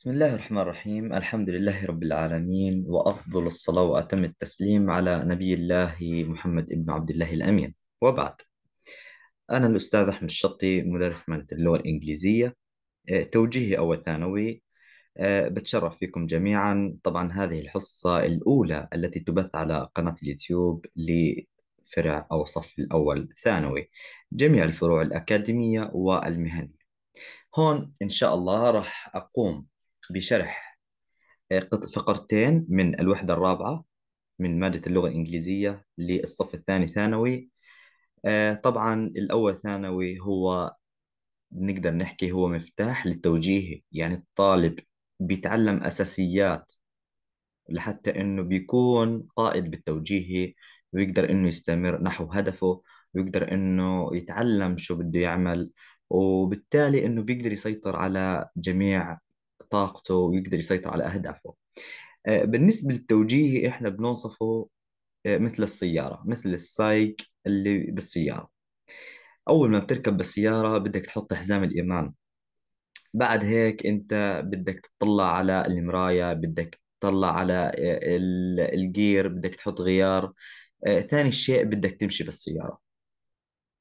بسم الله الرحمن الرحيم الحمد لله رب العالمين وأفضل الصلاة وأتم التسليم على نبي الله محمد ابن عبد الله الأمين وبعد أنا الأستاذ أحمد الشطي مدرس مادة اللغة الإنجليزية آه، توجيهي أول ثانوي آه، بتشرف فيكم جميعا طبعا هذه الحصة الأولى التي تبث على قناة اليوتيوب لفرع أو صف الأول ثانوي جميع الفروع الأكاديمية والمهنية هون إن شاء الله راح أقوم بشرح آه، فقرتين من الوحدة الرابعة من مادة اللغة الإنجليزية للصف الثاني ثانوي آه، طبعا الأول ثانوي هو نقدر نحكي هو مفتاح للتوجيه يعني الطالب بيتعلم أساسيات لحتى إنه بيكون قائد بالتوجيهي ويقدر إنه يستمر نحو هدفه ويقدر إنه يتعلم شو بده يعمل وبالتالي إنه بيقدر يسيطر على جميع طاقته ويقدر يسيطر على أهدافه آه، بالنسبة للتوجيهي إحنا بنوصفه آه، مثل السيارة مثل السايق اللي بالسيارة أول ما بتركب بالسيارة بدك تحط حزام الايمان بعد هيك أنت بدك تطلع على المراية بدك تطلع على آه، الجير بدك تحط غيار ثاني شيء بدك تمشي بالسيارة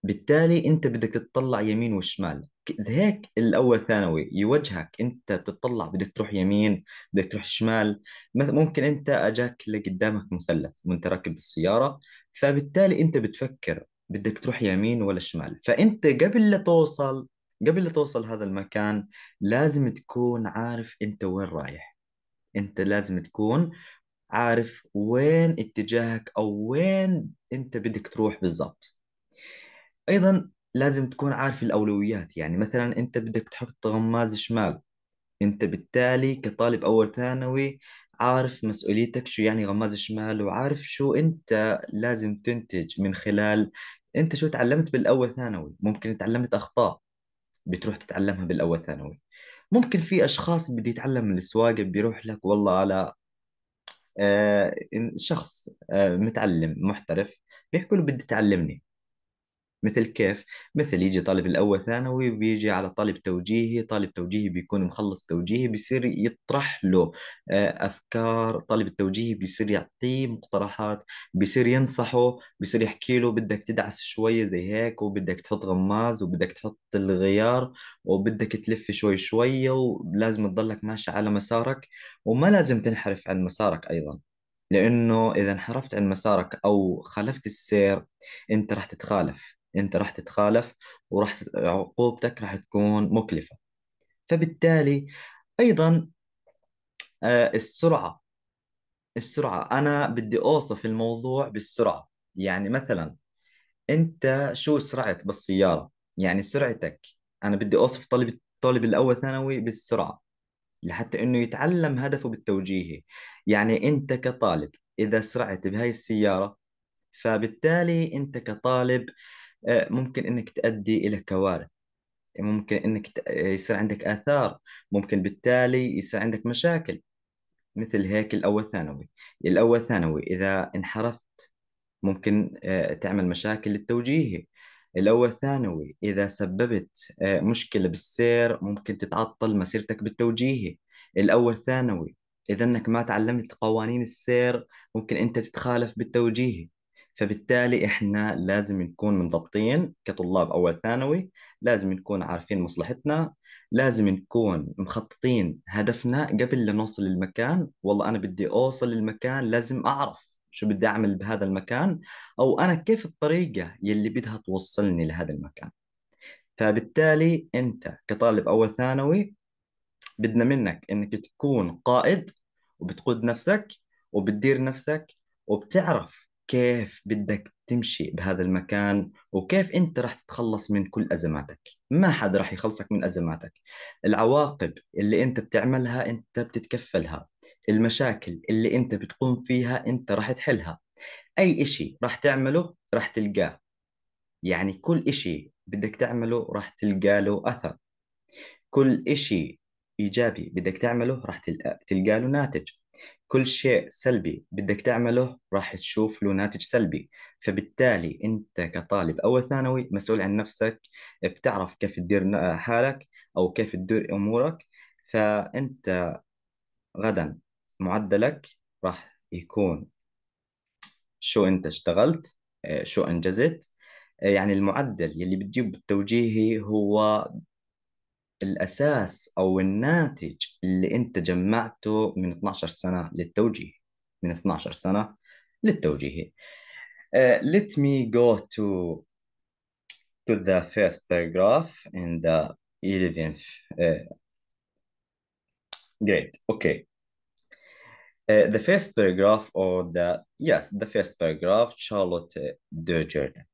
بالتالي انت بدك تتطلع يمين وشمال اذا هيك الاول ثانوي يوجهك انت بتتطلع بدك تروح يمين بدك تروح شمال ممكن انت اجاك لقدامك مثلث وانت راكب بالسيارة فبالتالي انت بتفكر بدك تروح يمين ولا شمال فانت قبل لا توصل قبل لا توصل هذا المكان لازم تكون عارف انت وين رايح انت لازم تكون عارف وين اتجاهك او وين انت بدك تروح بالضبط ايضا لازم تكون عارف الاولويات يعني مثلا انت بدك تحط غماز شمال انت بالتالي كطالب اول ثانوي عارف مسؤوليتك شو يعني غماز شمال وعارف شو انت لازم تنتج من خلال انت شو تعلمت بالاول ثانوي ممكن تعلمت اخطاء بتروح تتعلمها بالاول ثانوي ممكن في اشخاص بده يتعلم من السواقه بيروح لك والله على آه، شخص آه، متعلم محترف بيحكوا له بدي تعلمني مثل كيف؟ مثل يجي طالب الأول ثانوي بيجي على طالب توجيهي طالب توجيهي بيكون مخلص توجيهي بيصير يطرح له آه، أفكار طالب التوجيهي بيصير يعطيه مقترحات بيصير ينصحه بيصير يحكي له بدك تدعس شوية زي هيك وبدك تحط غماز وبدك تحط الغيار وبدك تلف شوي شوية ولازم تضلك ماشي على مسارك وما لازم تنحرف عن مسارك أيضا لأنه إذا انحرفت عن مسارك أو خالفت السير أنت راح تتخالف انت راح تتخالف وراح عقوبتك راح تكون مكلفه فبالتالي ايضا آه، السرعه السرعه انا بدي اوصف الموضوع بالسرعه يعني مثلا انت شو سرعت بالسياره يعني سرعتك انا بدي اوصف طالب الطالب الاول ثانوي بالسرعه لحتى انه يتعلم هدفه بالتوجيهي يعني انت كطالب اذا سرعت بهاي السياره فبالتالي انت كطالب آه، ممكن انك تؤدي الى كوارث يعني ممكن انك آه، يصير عندك اثار ممكن بالتالي يصير عندك مشاكل مثل هيك الاول ثانوي الاول ثانوي اذا انحرفت ممكن آه، تعمل مشاكل للتوجيهي الاول ثانوي اذا سببت مشكله بالسير ممكن تتعطل مسيرتك بالتوجيهي الاول ثانوي اذا انك ما تعلمت قوانين السير ممكن انت تتخالف بالتوجيهي فبالتالي احنا لازم نكون منضبطين كطلاب اول ثانوي لازم نكون عارفين مصلحتنا لازم نكون مخططين هدفنا قبل لا نوصل للمكان والله انا بدي اوصل للمكان لازم اعرف شو بدي اعمل بهذا المكان او انا كيف الطريقه يلي بدها توصلني لهذا المكان فبالتالي انت كطالب اول ثانوي بدنا منك انك تكون قائد وبتقود نفسك وبتدير نفسك وبتعرف كيف بدك تمشي بهذا المكان وكيف انت راح تتخلص من كل ازماتك ما حد راح يخلصك من ازماتك العواقب اللي انت بتعملها انت بتتكفلها المشاكل اللي انت بتقوم فيها انت راح تحلها اي اشي راح تعمله راح تلقاه يعني كل اشي بدك تعمله راح تلقى له اثر كل اشي ايجابي بدك تعمله راح تلقى له ناتج كل شيء سلبي بدك تعمله راح تشوف له ناتج سلبي فبالتالي انت كطالب اول ثانوي مسؤول عن نفسك بتعرف كيف تدير حالك او كيف تدير امورك فانت غدا معدلك راح يكون شو انت اشتغلت شو انجزت يعني المعدل يلي بتجيبه التوجيهي هو الأساس أو الناتج اللي أنت جمعته من 12 سنة للتوجيه من 12 سنة للتوجيه let me go to to the first paragraph in the 11th great okay Uh, the first paragraph or the yes the first paragraph Charlotte دو جوردن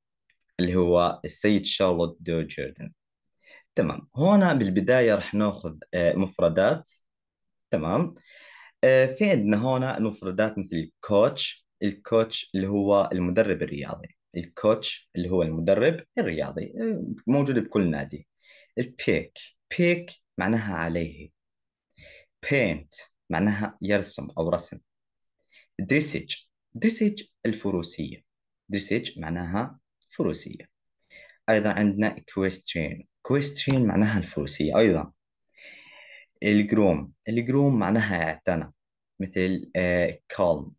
اللي هو السيد شارلوت دو جوردن تمام هون بالبداية رح ناخذ آه، مفردات تمام آه، في عندنا هون مفردات مثل الكوتش الكوتش اللي هو المدرب الرياضي الكوتش اللي هو المدرب الرياضي آه، موجود بكل نادي البيك بيك معناها عليه بينت معناها يرسم أو رسم دريسج دريسج الفروسية دريسج معناها فروسية أيضا عندنا equestrian كويستريان معناها الفروسية أيضا الجروم الجروم معناها اعتنى مثل كالم آه،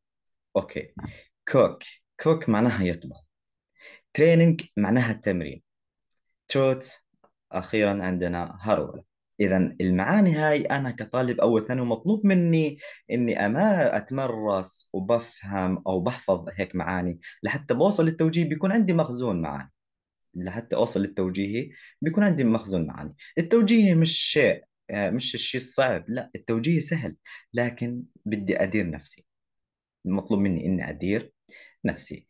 أوكي كوك كوك معناها يطبخ تريننج معناها التمرين تروت أخيرا عندنا هرولة إذا المعاني هاي أنا كطالب أول ثانوي مطلوب مني إني أما أتمرس وبفهم أو بحفظ هيك معاني لحتى بوصل للتوجيه بيكون عندي مخزون معاني لحتى اوصل للتوجيهي بيكون عندي مخزون معاني التوجيهي مش شيء آه، مش الشيء الصعب لا التوجيهي سهل لكن بدي ادير نفسي المطلوب مني اني ادير نفسي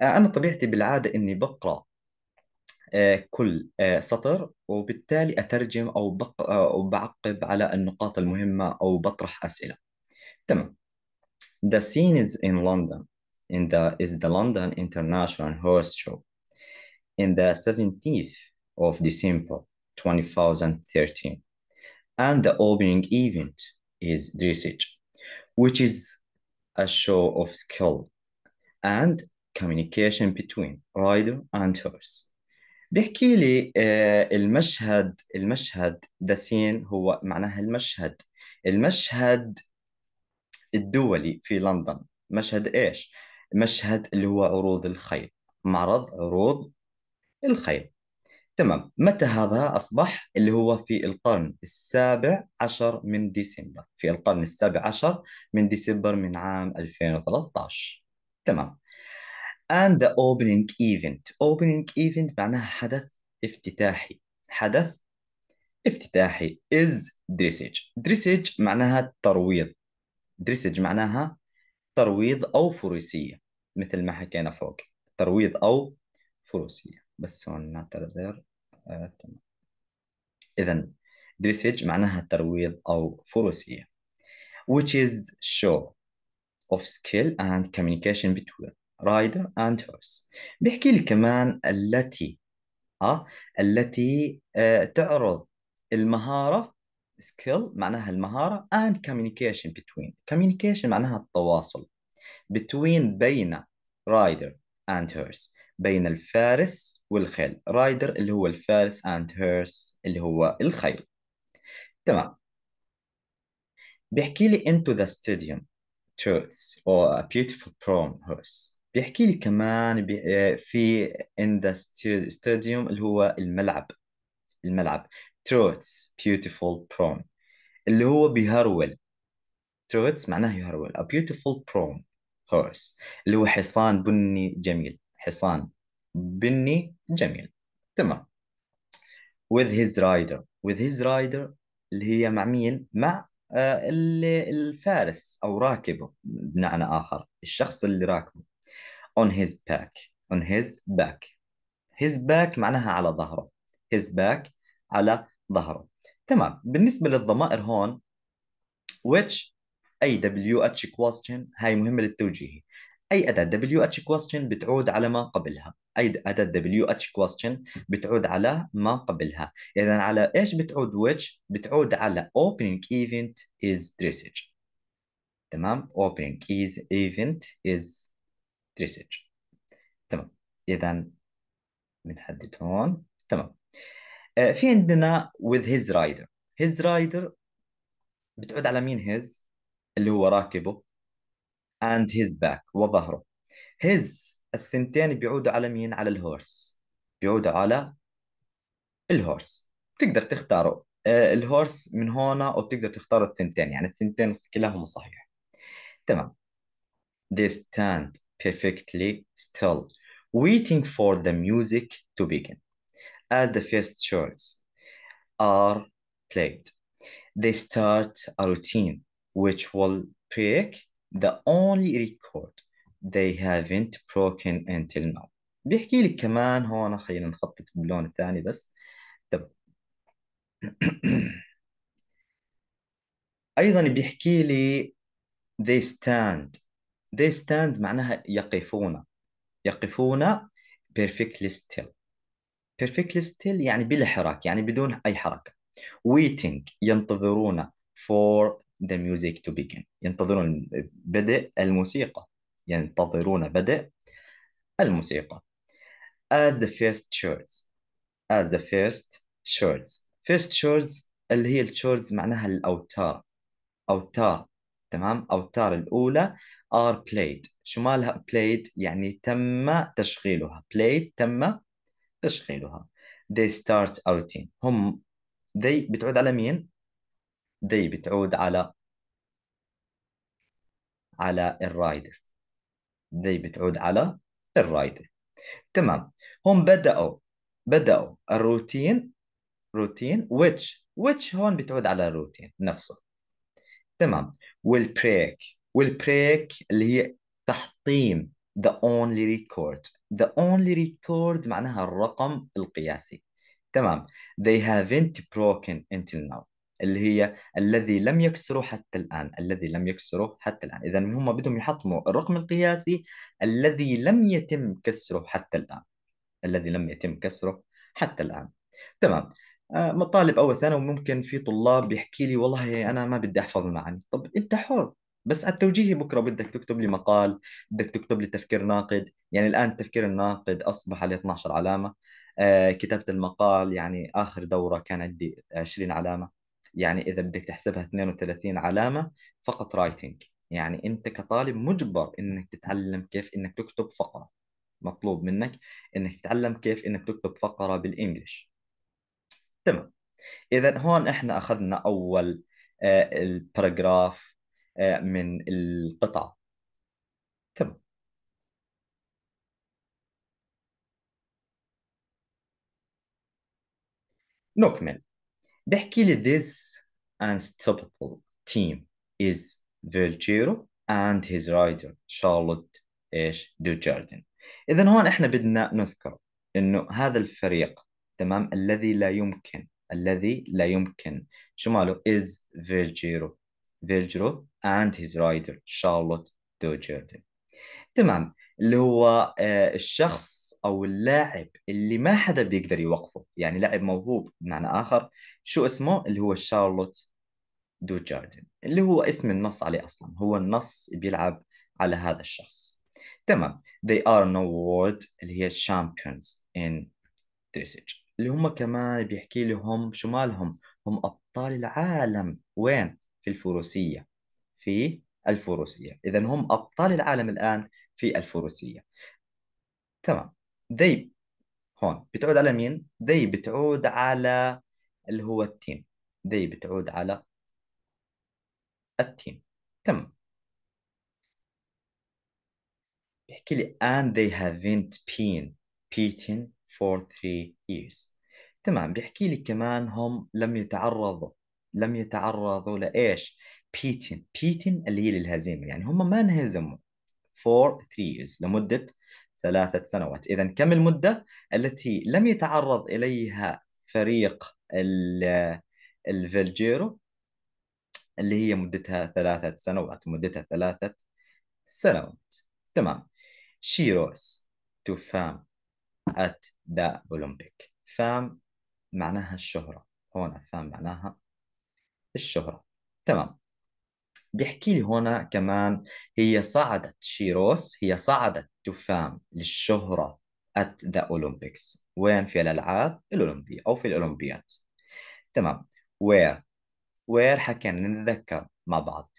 آه، انا طبيعتي بالعاده اني بقرا آه، كل سطر وبالتالي اترجم او بعقب على النقاط المهمه او بطرح اسئله تمام The scene is in London in the is the London International Horse Show in the 17th of December 2013. And the opening event is dressage, which is a show of skill and communication between rider and horse. بيحكي لي المشهد المشهد ذا سين هو معناها المشهد المشهد الدولي في لندن مشهد ايش؟ مشهد اللي هو عروض الخيل معرض عروض الخيل تمام متى هذا أصبح اللي هو في القرن السابع عشر من ديسمبر في القرن السابع عشر من ديسمبر من عام 2013 تمام and the opening event opening event معناها حدث افتتاحي حدث افتتاحي is dressage dressage معناها ترويض dressage معناها ترويض أو فروسية مثل ما حكينا فوق ترويض أو فروسية بس هون نعتذر آه تمام إذا دريسج معناها ترويض أو فروسية which is show of skill and communication between rider and horse بيحكي لي كمان التي آه التي آه تعرض المهارة skill معناها المهارة and communication between communication معناها التواصل between بين rider and horse بين الفارس والخيل رايدر اللي هو الفارس اند هيرس اللي هو الخيل تمام بيحكي لي into the stadium turrets or a beautiful prom horse بيحكي لي كمان آه، في in the stadium اللي هو الملعب الملعب turrets beautiful prom اللي هو بيهرول turrets معناه يهرول a beautiful prom horse اللي هو حصان بني جميل حصان بني جميل تمام with his rider with his rider اللي هي مع مين مع آه، اللي الفارس او راكبه بمعنى اخر الشخص اللي راكبه on his back on his back his back معناها على ظهره his back على ظهره تمام بالنسبه للضمائر هون which اي دبليو اتش question هاي مهمه للتوجيهي أي أداة WH question بتعود على ما قبلها أي أداة WH question بتعود على ما قبلها إذا على إيش بتعود which بتعود على opening event is dressage تمام opening is event is dressage تمام إذا بنحدد هون تمام آه، في عندنا with his rider his rider بتعود على مين his اللي هو راكبه and his back وظهره his الثنتين بيعودوا على مين على الهورس بيعودوا على الهورس تقدر تختاره الهورس من هنا او بتقدر تختار الثنتين يعني الثنتين كلاهما صحيح تمام they stand perfectly still waiting for the music to begin as the first chords are played they start a routine which will break the only record they haven't broken until now بيحكي لك كمان هون خلينا نخطط باللون الثاني بس the... ايضا بيحكي لي they stand they stand معناها يقفون يقفون perfectly still perfectly still يعني بلا حراك يعني بدون اي حركه waiting ينتظرون for the music to begin ينتظرون بدء الموسيقى ينتظرون بدء الموسيقى as the first chords as the first chords first chords اللي هي الشورز معناها الأوتار أوتار تمام أوتار الأولى are played شو مالها played يعني تم تشغيلها played تم تشغيلها they start outing هم they بتعود على مين دي بتعود على على الرايدر دي بتعود على الرايدر تمام هم بدأوا بدأوا الروتين روتين which which هون بتعود على الروتين نفسه تمام والبريك والبريك اللي هي تحطيم the only record the only record معناها الرقم القياسي تمام they haven't broken until now اللي هي الذي لم يكسره حتى الآن الذي لم يكسره حتى الآن إذا هم بدهم يحطموا الرقم القياسي الذي لم يتم كسره حتى الآن الذي لم يتم كسره حتى الآن تمام آه، مطالب أول ثانوي ممكن في طلاب بيحكي لي والله أنا ما بدي أحفظ المعاني طب أنت حر بس على بكره بدك تكتب لي مقال بدك تكتب لي تفكير ناقد يعني الآن التفكير الناقد أصبح على 12 علامة آه كتابة المقال يعني آخر دورة كان عندي 20 علامة يعني اذا بدك تحسبها 32 علامه فقط رايتنج يعني انت كطالب مجبر انك تتعلم كيف انك تكتب فقره مطلوب منك انك تتعلم كيف انك تكتب فقره بالانجلش تمام اذا هون احنا اخذنا اول آه الباراجراف آه، من القطعه تمام نكمل بحكي لي this unstoppable team is فيلتشيرو and his rider Charlotte ايش دو جاردن اذا هون احنا بدنا نذكر انه هذا الفريق تمام الذي لا يمكن الذي لا يمكن شو ماله is فيلجيرو فيلجيرو and his rider Charlotte دو جاردن تمام اللي هو آه، الشخص او اللاعب اللي ما حدا بيقدر يوقفه يعني لاعب موهوب بمعنى اخر شو اسمه اللي هو شارلوت دو جاردن اللي هو اسم النص عليه اصلا هو النص بيلعب على هذا الشخص تمام they are an award اللي هي champions in dressage اللي هم كمان بيحكي لهم شو مالهم هم ابطال العالم وين في الفروسيه في الفروسيه اذا هم ابطال العالم الان في الفروسية تمام ذي هون بتعود على مين؟ ذي بتعود على اللي هو التين ذي بتعود على التين تمام بيحكي لي and they haven't been beaten for three years تمام بيحكي لي كمان هم لم يتعرضوا لم يتعرضوا لإيش؟ بيتن بيتن اللي هي للهزيمة يعني هم ما انهزموا for three years لمدة ثلاثة سنوات إذا كم المدة التي لم يتعرض إليها فريق الفيلجيرو اللي هي مدتها ثلاثة سنوات مدتها ثلاثة سنوات تمام She rose to fame at the Olympic fame معناها الشهرة هنا fame معناها الشهرة تمام بيحكي لي هنا كمان هي صعدت شيروس هي صعدت تفام للشهرة at the Olympics وين في الألعاب الأولمبية أو في الأولمبيات تمام where where حكينا نتذكر مع بعض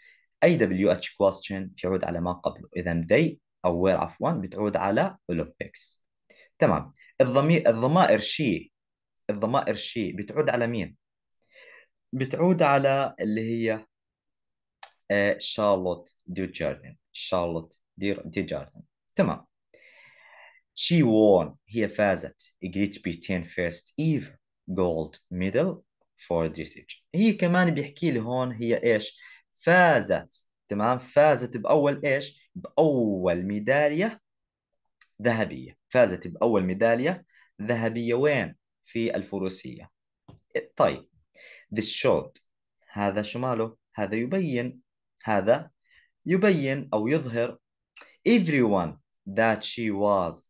أي WH question بيعود على ما قبله إذا they أو where عفوا بتعود على Olympics تمام الضمير الضمائر شي الضمائر شي بتعود على مين؟ بتعود على اللي هي آه، شارلوت دي جاردن شارلوت دي, جاردن تمام شي وون هي فازت جريت بي 10 فيرست ايف جولد ميدل فور دريسج هي كمان بيحكي لي هون هي ايش فازت تمام فازت باول ايش باول ميداليه ذهبيه فازت باول ميداليه ذهبيه وين في الفروسيه طيب this showed هذا شو ماله هذا يبين هذا يبين أو يظهر everyone that she was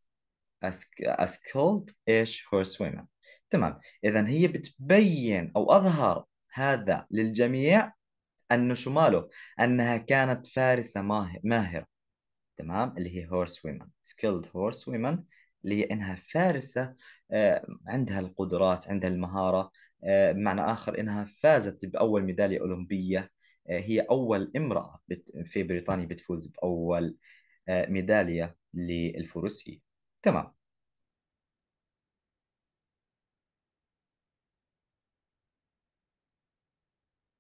as cold ايش her swimmer تمام إذا هي بتبين أو أظهر هذا للجميع أنه شو ماله أنها كانت فارسة ماهرة تمام اللي هي horse women skilled horse women اللي هي إنها فارسة آه، عندها القدرات عندها المهارة آه، بمعنى آخر إنها فازت بأول ميدالية أولمبية هي أول امرأة في بريطانيا بتفوز بأول ميدالية للفروسية تمام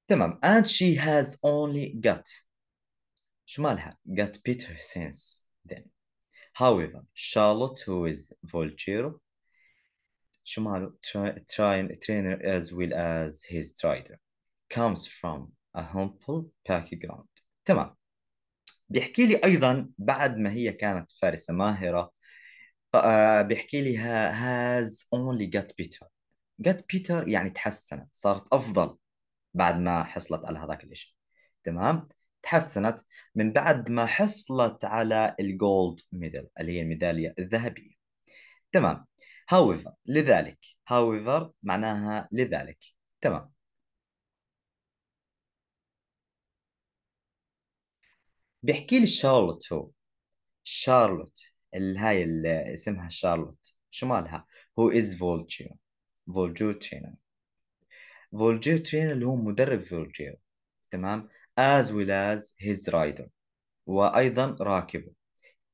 تمام and she has only got شمالها got better sense then however Charlotte who is Volchero شماله trainer as well as his rider comes from a harmful background تمام بيحكي لي ايضا بعد ما هي كانت فارسه ماهره آه، بيحكي لي has only got better got better يعني تحسنت صارت افضل بعد ما حصلت على هذاك الشيء تمام تحسنت من بعد ما حصلت على الجولد ميدل اللي هي الميداليه الذهبيه تمام however لذلك however معناها لذلك تمام بيحكي لي شارلوت هو شارلوت اللي هاي اللي اسمها شارلوت شو مالها هو از فولجيو فولجيو تشينا فولجيو تشينا اللي هو مدرب فولجيو تمام as well as his rider وأيضا راكبه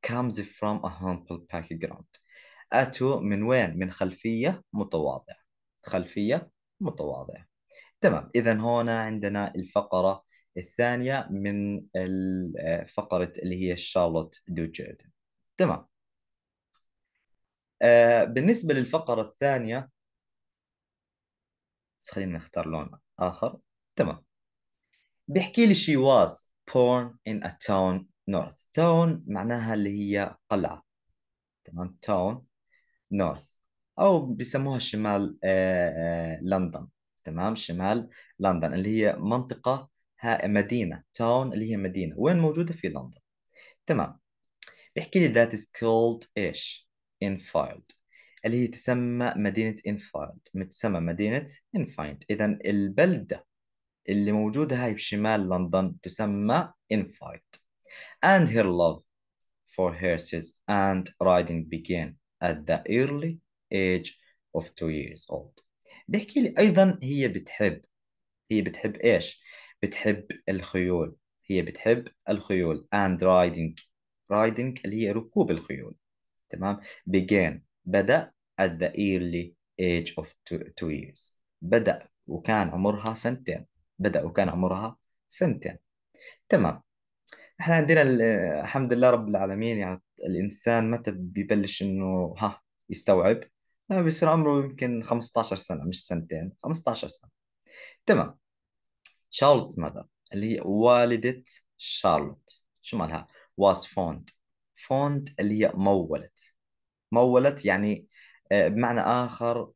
comes from a humble background أتوا من وين؟ من خلفية متواضعة خلفية متواضعة تمام إذا هنا عندنا الفقرة الثانيه من آه، فقره اللي هي شارلوت دو جيردن تمام آه، بالنسبه للفقره الثانيه بس خلينا نختار لون اخر تمام بيحكي لي she was born in a town north town معناها اللي هي قلعه تمام town north او بيسموها شمال آه، لندن تمام شمال لندن اللي هي منطقه ها مدينة town اللي هي مدينة وين موجودة في لندن تمام بيحكي لي that is called ايش Enfield اللي هي تسمى مدينة Enfield تسمى مدينة Enfield إذا البلدة اللي موجودة هاي بشمال لندن تسمى Enfield and her love for horses and riding began at the early age of two years old بيحكي لي أيضا هي بتحب هي بتحب إيش بتحب الخيول هي بتحب الخيول and riding riding اللي هي ركوب الخيول تمام began بدأ at the early age of two, two years بدأ وكان عمرها سنتين بدأ وكان عمرها سنتين تمام احنا عندنا الحمد لله رب العالمين يعني الانسان متى بيبلش انه ها يستوعب لا بيصير عمره يمكن 15 سنة مش سنتين 15 سنة تمام شارلوت's mother اللي هي والدة شارلوت شو مالها was fond fond اللي هي مولت مولت يعني بمعنى آخر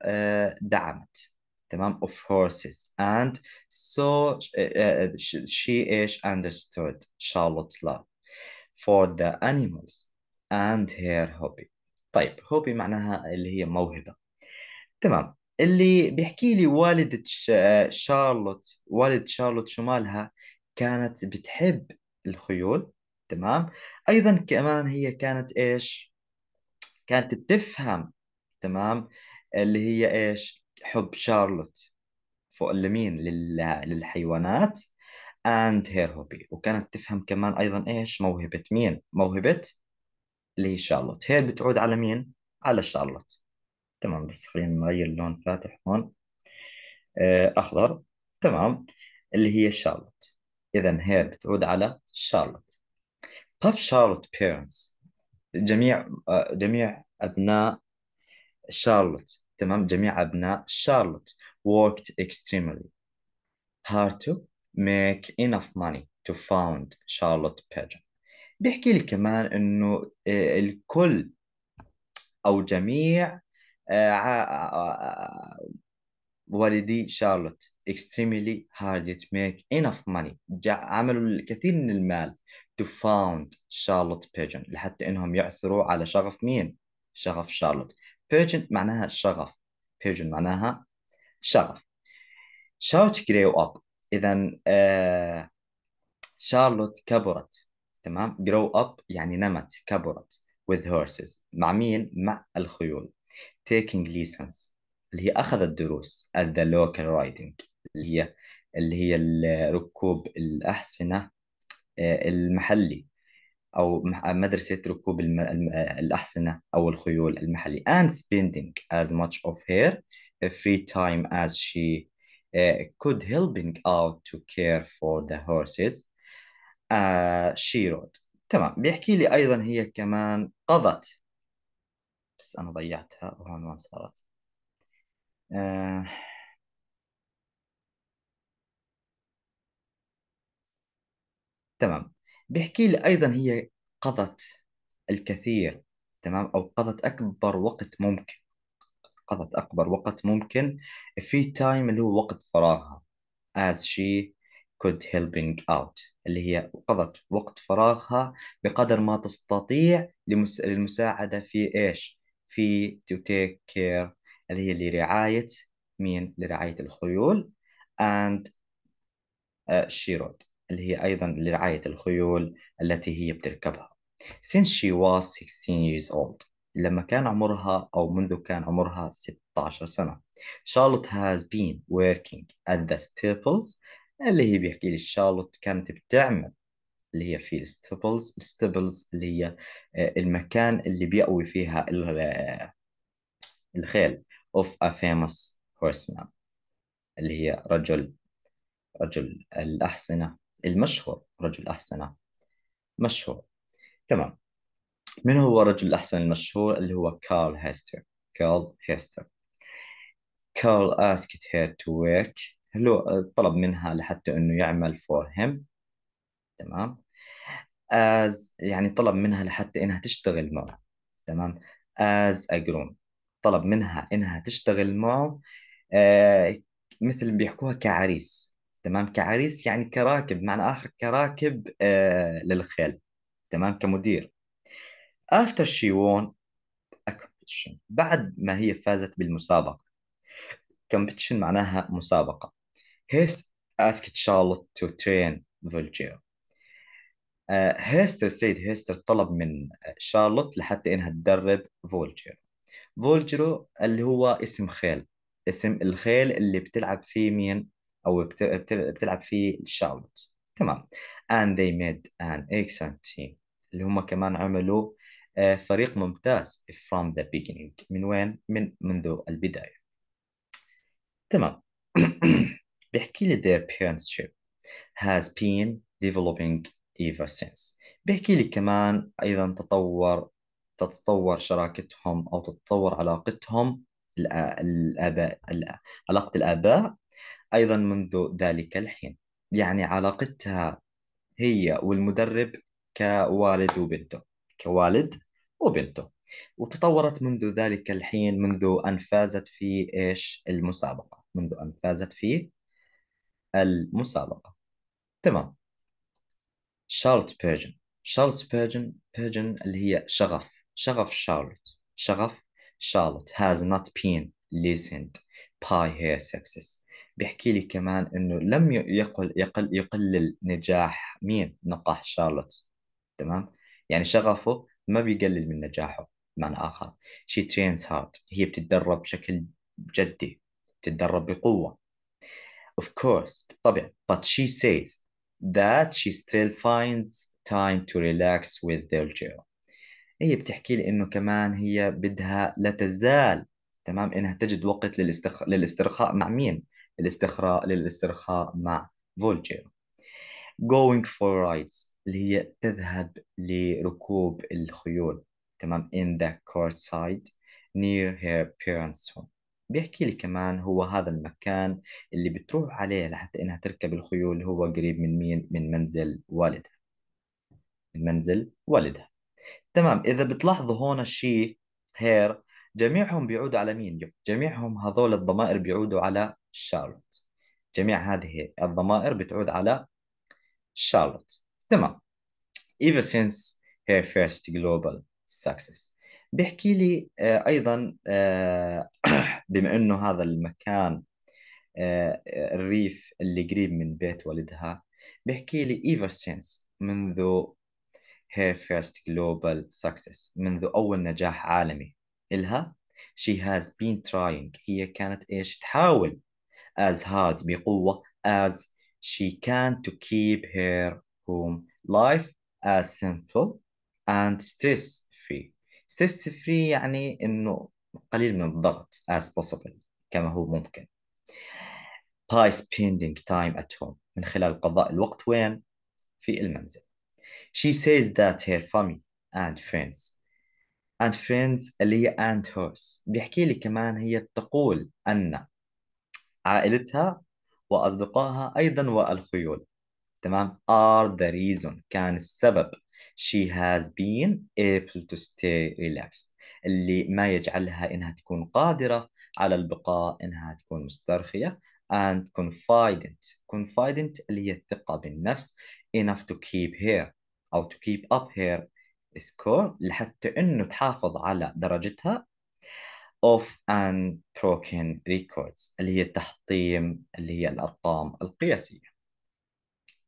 دعمت تمام of horses and so she is understood Charlotte's love for the animals and her hobby طيب hobby معناها اللي هي موهبة تمام اللي بيحكي لي والدة شارلوت والدة شارلوت شمالها كانت بتحب الخيول تمام أيضا كمان هي كانت إيش كانت بتفهم تمام اللي هي إيش حب شارلوت فوق لمين للحيوانات and her hobby وكانت تفهم كمان أيضا إيش موهبة مين موهبة اللي هي شارلوت هي بتعود على مين على شارلوت تمام بس خلينا نغير لون فاتح هون آه، أخضر تمام اللي هي شارلوت إذا هي بتعود على شارلوت باف شارلوت بيرنتس جميع آه، جميع أبناء شارلوت تمام جميع أبناء شارلوت worked extremely hard to make enough money to found شارلوت Pigeon بيحكي لي كمان إنه آه، الكل أو جميع آه، آه، آه، والدي شارلوت extremely hard to make enough money عملوا الكثير من المال to found شارلوت Pigeon لحتى انهم يعثروا على شغف مين؟ شغف شارلوت Pigeon معناها شغف Pigeon معناها شغف شارلوت grew up اذا آه شارلوت كبرت تمام grow up يعني نمت كبرت with horses مع مين؟ مع الخيول taking lessons اللي هي أخذت دروس at the local riding اللي هي اللي هي الركوب الأحصنة المحلي أو مدرسة ركوب الأحصنة أو الخيول المحلي and spending as much of her free time as she could helping out to care for the horses she rode تمام بيحكي لي أيضا هي كمان قضت بس أنا ضيعتها وهون ما صارت آه. تمام بيحكي لي أيضا هي قضت الكثير تمام أو قضت أكبر وقت ممكن قضت أكبر وقت ممكن في تايم اللي هو وقت فراغها as she could helping out اللي هي قضت وقت فراغها بقدر ما تستطيع للمساعدة في إيش في to take care اللي هي لرعاية مين لرعاية الخيول and آه، she rode اللي هي أيضا لرعاية الخيول التي هي بتركبها since she was 16 years old لما كان عمرها أو منذ كان عمرها 16 سنة Charlotte has been working at the Staples اللي هي بيحكي لي شارلوت كانت بتعمل اللي هي في الستبلز الستبلز اللي هي آه، المكان اللي بيأوي فيها آه، الخيل of a famous horseman اللي هي رجل رجل الأحصنة المشهور رجل الأحصنة مشهور تمام من هو رجل الأحصنة المشهور اللي هو كارل هيستر كارل هيستر كارل asked her to work لو طلب منها لحتى انه يعمل for him تمام as يعني طلب منها لحتى إنها تشتغل معه تمام as a groom طلب منها إنها تشتغل معه آه مثل بيحكوها كعريس تمام كعريس يعني كراكب معنى آخر كراكب آه للخيل تمام كمدير after she won a competition بعد ما هي فازت بالمسابقة competition معناها مسابقة he asked Charlotte to train Virgil آه، هيستر سيد السيد طلب من آه، شارلوت لحتى إنها تدرب فولجيرو فولجيرو اللي هو اسم خيل اسم الخيل اللي بتلعب فيه مين أو بتلعب فيه شارلوت تمام and they made an excellent team اللي هم كمان عملوا آه، فريق ممتاز from the beginning من وين؟ من منذ البداية تمام بيحكي لي their parentship has been developing ايفر سينس بيحكي لي كمان ايضا تطور تتطور شراكتهم او تتطور علاقتهم الاباء علاقه الاباء ايضا منذ ذلك الحين يعني علاقتها هي والمدرب كوالد وبنته كوالد وبنته وتطورت منذ ذلك الحين منذ أن فازت في إيش المسابقة منذ أن فازت في المسابقة تمام شارلوت بيرجن شارلوت بيرجن بيرجن اللي هي شغف شغف شارلوت شغف شارلوت has not been listened by her success بيحكي لي كمان انه لم يقل يقل يقلل نجاح مين نقاح شارلوت تمام يعني شغفه ما بيقلل من نجاحه بمعنى اخر she trains hard هي بتتدرب بشكل جدي بتتدرب بقوه of course بالطبع but she says that she still finds time to relax with their girl هي بتحكي لي انه كمان هي بدها لا تزال تمام انها تجد وقت للاستخ... للاسترخاء مع مين الاستخراء للاسترخاء مع فولجيرو going for rides اللي هي تذهب لركوب الخيول تمام in the courtside near her parents home بيحكي لي كمان هو هذا المكان اللي بتروح عليه لحتى إنها تركب الخيول هو قريب من مين من منزل والدها من منزل والدها تمام إذا بتلاحظوا هون الشيء هير جميعهم بيعودوا على مين جميعهم هذول الضمائر بيعودوا على شارلوت جميع هذه الضمائر بتعود على شارلوت تمام ever since her first global success بيحكي لي آه، أيضا آه، بما أنه هذا المكان آه، الريف اللي قريب من بيت والدها بيحكي لي ever since منذ her first global success منذ أول نجاح عالمي إلها she has been trying هي كانت إيش تحاول as hard بقوة as she can to keep her home life as simple and stress ستريس فري يعني انه قليل من الضغط as possible كما هو ممكن by spending time at home من خلال قضاء الوقت وين في المنزل she says that her family and friends and friends اللي هي and hers بيحكي لي كمان هي تقول أن عائلتها وأصدقائها أيضا والخيول تمام are the reason كان السبب she has been able to stay relaxed اللي ما يجعلها إنها تكون قادرة على البقاء إنها تكون مسترخية and confident confident اللي هي الثقة بالنفس enough to keep her أو to keep up her score لحتى إنه تحافظ على درجتها of unbroken records اللي هي تحطيم اللي هي الأرقام القياسية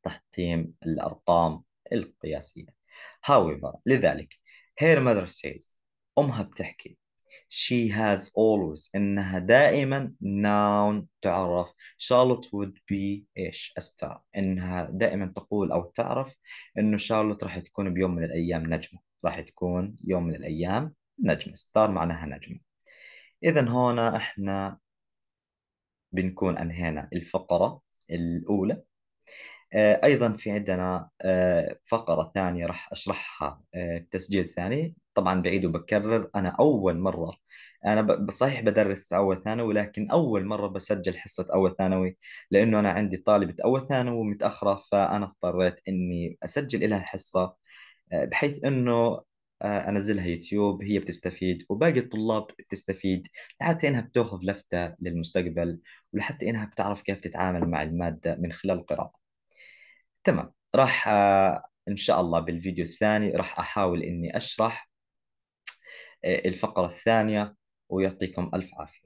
تحطيم الأرقام القياسية However, لذلك her mother says أمها بتحكي she has always إنها دائما noun تعرف Charlotte would be إيش a star إنها دائما تقول أو تعرف إنه Charlotte راح تكون بيوم من الأيام نجمة راح تكون يوم من الأيام نجمة star معناها نجمة إذا هنا إحنا بنكون أنهينا الفقرة الأولى آه، ايضا في عندنا آه، فقره ثانيه راح اشرحها آه، تسجيل ثاني طبعا بعيد وبكرر انا اول مره انا صحيح بدرس اول ثانوي لكن اول مره بسجل حصه اول ثانوي لانه انا عندي طالبه اول ثانوي متاخره فانا اضطريت اني اسجل لها الحصه بحيث انه انزلها يوتيوب هي بتستفيد وباقي الطلاب بتستفيد لحتى انها بتاخذ لفته للمستقبل ولحتى انها بتعرف كيف تتعامل مع الماده من خلال القراءه تمام راح آه، ان شاء الله بالفيديو الثاني راح احاول اني اشرح آه، الفقرة الثانية ويعطيكم الف عافية